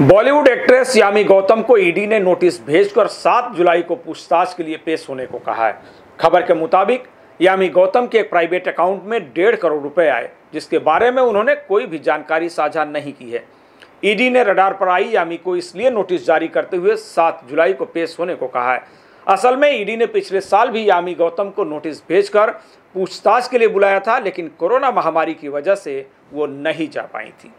Bollywood actress यामी गौतम को ED ने notice भेजकर 7 जुलाई को पूछताछ के लिए पेश होने को कहा है खबर के मुताबिक यामी गौतम के एक प्राइवेट अकाउंट में डेढ़ करोड़ रुपए आए जिसके बारे में उन्होंने कोई भी जानकारी साझा नहीं की है ईडी ने रडार पर आई यामी को इसलिए नोटिस जारी करते हुए सात जुलाई को पेश होने को कहा है असल में ईडी ने पिछले साल भी यामी गौतम को नोटिस भेजकर पूछताछ के लिए बुलाया था लेकिन कोरोना महामारी की वजह से वो नहीं जा पाई थी